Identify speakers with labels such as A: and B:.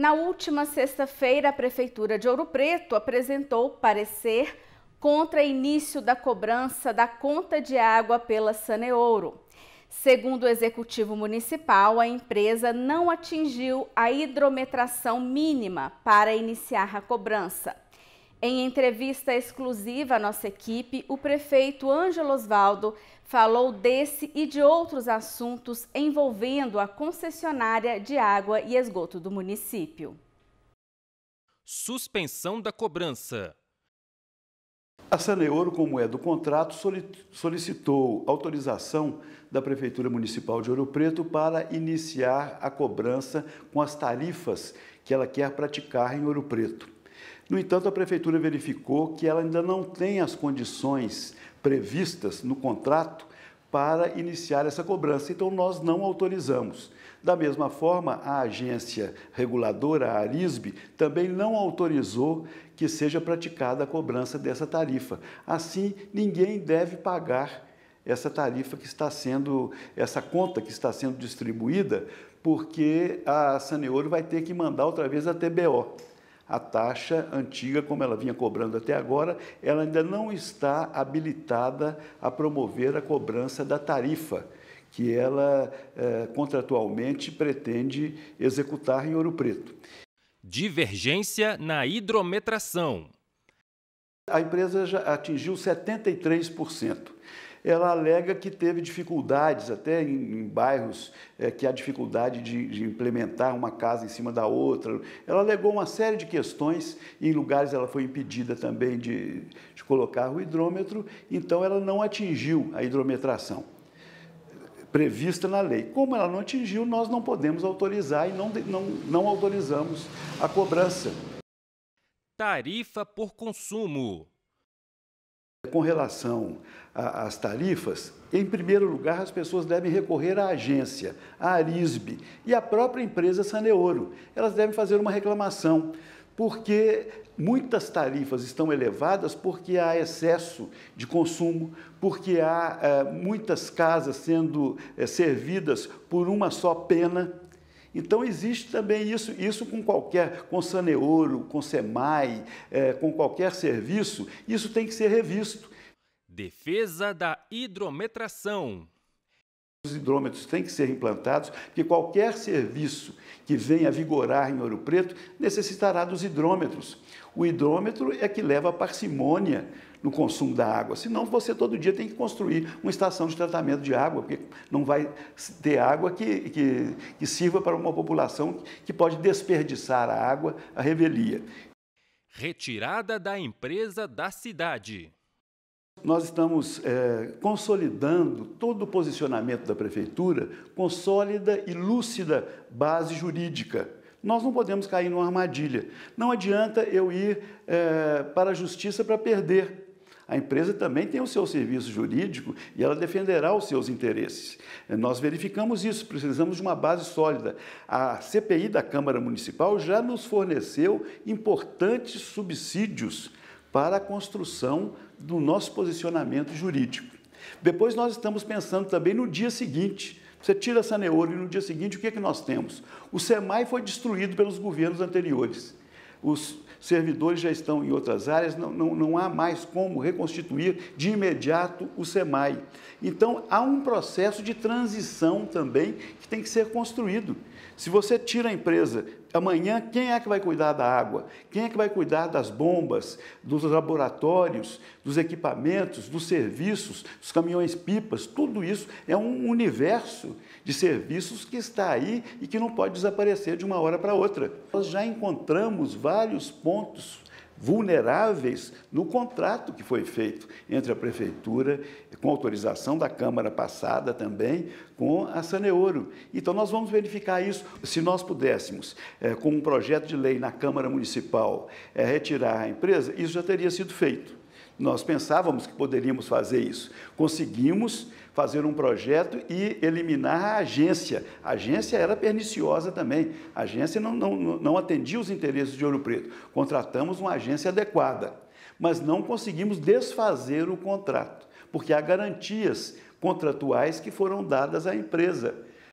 A: Na última sexta-feira, a Prefeitura de Ouro Preto apresentou parecer contra início da cobrança da conta de água pela Saneouro. Segundo o Executivo Municipal, a empresa não atingiu a hidrometração mínima para iniciar a cobrança. Em entrevista exclusiva à nossa equipe, o prefeito Ângelo Osvaldo falou desse e de outros assuntos envolvendo a concessionária de água e esgoto do município.
B: Suspensão da cobrança.
A: A Saneouro, como é do contrato, solicitou autorização da Prefeitura Municipal de Ouro Preto para iniciar a cobrança com as tarifas que ela quer praticar em Ouro Preto. No entanto, a prefeitura verificou que ela ainda não tem as condições previstas no contrato para iniciar essa cobrança, então nós não autorizamos. Da mesma forma, a agência reguladora, a Arisb, também não autorizou que seja praticada a cobrança dessa tarifa. Assim, ninguém deve pagar essa tarifa que está sendo, essa conta que está sendo distribuída, porque a Saneouro vai ter que mandar outra vez a TBO a taxa antiga, como ela vinha cobrando até agora, ela ainda não está habilitada a promover a cobrança da tarifa que ela eh, contratualmente pretende executar em Ouro Preto.
B: Divergência na hidrometração.
A: A empresa já atingiu 73% ela alega que teve dificuldades, até em, em bairros é, que há dificuldade de, de, implementar uma casa em cima da outra. Ela alegou uma série de questões e em lugares ela foi impedida também de, de colocar o hidrômetro, então ela não atingiu a hidrometração prevista na lei. Como ela não atingiu, nós não podemos autorizar e não, não, não autorizamos a cobrança. Tarifa por consumo. Com relação às tarifas, em primeiro lugar, as pessoas devem recorrer à agência, à Arisbe e à própria empresa Saneouro. Elas devem fazer uma reclamação, porque muitas tarifas estão elevadas porque há excesso de consumo, porque há é, muitas casas sendo é, servidas por uma só pena. Então existe também isso, isso com qualquer, com Saneouro, com SEMAI, é, com qualquer serviço, isso tem que ser revisto. Defesa da hidrometração os hidrômetros têm que ser implantados, porque qualquer serviço que venha a vigorar em Ouro Preto necessitará dos hidrômetros. O hidrômetro é que leva a parcimônia no consumo da água, senão você todo dia tem que construir uma estação de tratamento de água, porque não vai ter água que, que, que sirva para uma população que pode desperdiçar a água à revelia.
B: Retirada da empresa da cidade
A: nós estamos é, consolidando todo o posicionamento da prefeitura com sólida e lúcida base jurídica. Nós não podemos cair numa armadilha. Não adianta eu ir é, para a justiça para perder. A empresa também tem o seu serviço jurídico e ela defenderá os seus interesses. É, nós verificamos isso, precisamos de uma base sólida. A CPI da Câmara Municipal já nos forneceu importantes subsídios para a construção do nosso posicionamento jurídico. Depois nós estamos pensando também no dia seguinte. Você tira essa neolho e no dia seguinte o que é que nós temos? O SEMAI foi destruído pelos governos anteriores. Os servidores já estão em outras áreas, não, não, não há mais como reconstituir de imediato o SEMAI. Então, há um processo de transição também que tem que ser construído. Se você tira a empresa Amanhã, quem é que vai cuidar da água? Quem é que vai cuidar das bombas, dos laboratórios, dos equipamentos, dos serviços, dos caminhões-pipas? Tudo isso é um universo de serviços que está aí e que não pode desaparecer de uma hora para outra. Nós já encontramos vários pontos vulneráveis no contrato que foi feito entre a prefeitura, com autorização da Câmara passada também, com a Saneouro. Então, nós vamos verificar isso. Se nós pudéssemos, é, com um projeto de lei na Câmara Municipal, é, retirar a empresa, isso já teria sido feito. Nós pensávamos que poderíamos fazer isso. Conseguimos fazer um projeto e eliminar a agência. A agência era perniciosa também. A agência não, não, não atendia os interesses de Ouro Preto. Contratamos uma agência adequada, mas não conseguimos desfazer o contrato, porque há garantias contratuais que foram dadas à empresa.